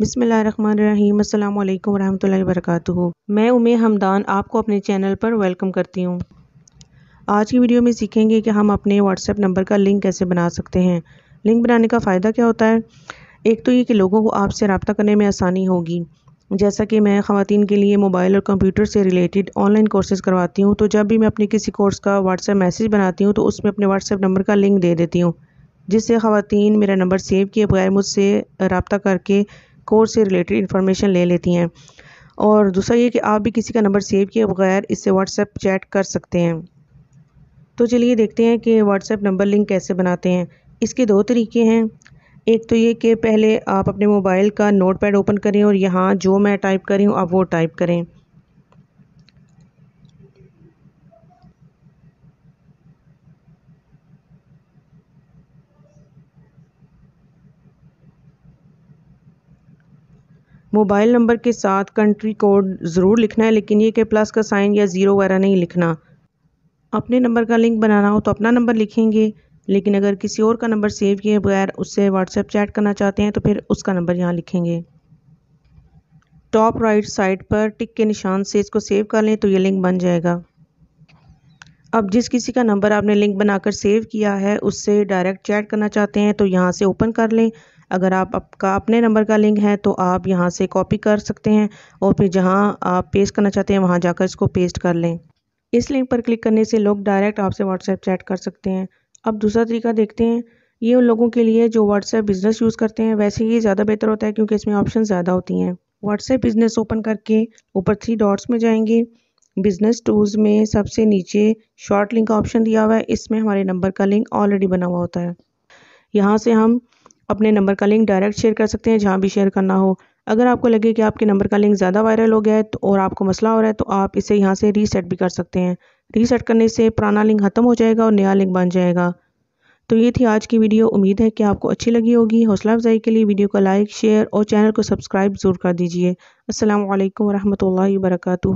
बिसमीम् अल्लाम वरहमल वर्क मैं उमे हमदान आपको अपने चैनल पर वेलकम करती हूँ आज की वीडियो में सीखेंगे कि हम अपने व्हाट्सएप नंबर का लिंक कैसे बना सकते हैं लिंक बनाने का फ़ायदा क्या होता है एक तो ये कि लोगों को आपसे रबता करने में आसानी होगी जैसा कि मैं ख़वान के लिए मोबाइल और कंप्यूटर से रिलेटेड ऑनलाइन कोर्सेज़ करवाती हूँ तो जब भी मैं अपने किसी कोर्स का व्हाट्सएप मैसेज बनाती हूँ तो उसमें अपने व्हाट्सएप नंबर का लिंक दे देती हूँ जिससे ख़वान मेरा नंबर सेव किए बगैर मुझसे रबता करके कोर्स से रिलेटेड इन्फॉर्मेशन ले लेती हैं और दूसरा ये कि आप भी किसी का नंबर सेव किए बगैर इससे व्हाट्सएप चैट कर सकते हैं तो चलिए देखते हैं कि व्हाट्सएप नंबर लिंक कैसे बनाते हैं इसके दो तरीके हैं एक तो ये कि पहले आप अपने मोबाइल का नोट पैड ओपन करें और यहाँ जो मैं टाइप करी हूँ आप वो टाइप करें मोबाइल नंबर के साथ कंट्री कोड ज़रूर लिखना है लेकिन ये कि प्लस का साइन या ज़ीरो वगैरह नहीं लिखना अपने नंबर का लिंक बनाना हो तो अपना नंबर लिखेंगे लेकिन अगर किसी और का नंबर सेव किए बगैर उससे व्हाट्सएप चैट करना चाहते हैं तो फिर उसका नंबर यहाँ लिखेंगे टॉप राइट साइड पर टिक के निशान से इसको सेव कर लें तो ये लिंक बन जाएगा अब जिस किसी का नंबर आपने लिंक बनाकर सेव किया है उससे डायरेक्ट चैट करना चाहते हैं तो यहाँ से ओपन कर लें अगर आप आपका अपने नंबर का लिंक है तो आप यहाँ से कॉपी कर सकते हैं और फिर जहाँ आप पेस्ट करना चाहते हैं वहाँ जाकर इसको पेस्ट कर लें इस लिंक पर क्लिक करने से लोग डायरेक्ट आपसे व्हाट्सएप चैट कर सकते हैं अब दूसरा तरीका देखते हैं ये उन लोगों के लिए जो व्हाट्सएप बिज़नेस यूज़ करते हैं वैसे ही ज़्यादा बेहतर होता है क्योंकि इसमें ऑप्शन ज़्यादा होती हैं व्हाट्सएप बिज़नेस ओपन करके ऊपर थ्री डॉट्स में जाएंगे बिजनेस टूल्स में सबसे नीचे शॉर्ट लिंक का ऑप्शन दिया हुआ है इसमें हमारे नंबर का लिंक ऑलरेडी बना हुआ होता है यहाँ से हम अपने नंबर का लिंक डायरेक्ट शेयर कर सकते हैं जहाँ भी शेयर करना हो अगर आपको लगे कि आपके नंबर का लिंक ज़्यादा वायरल हो गया है तो और आपको मसला हो रहा है तो आप इसे यहाँ से रीसेट भी कर सकते हैं रीसेट करने से पुराना लिंक ख़त्म हो जाएगा और नया लिंक बन जाएगा तो ये थी आज की वीडियो उम्मीद है कि आपको अच्छी लगी होगी हौसला अफजाई के लिए वीडियो को लाइक शेयर और चैनल को सब्सक्राइब ज़रूर कर दीजिए असल वरहमल वर्का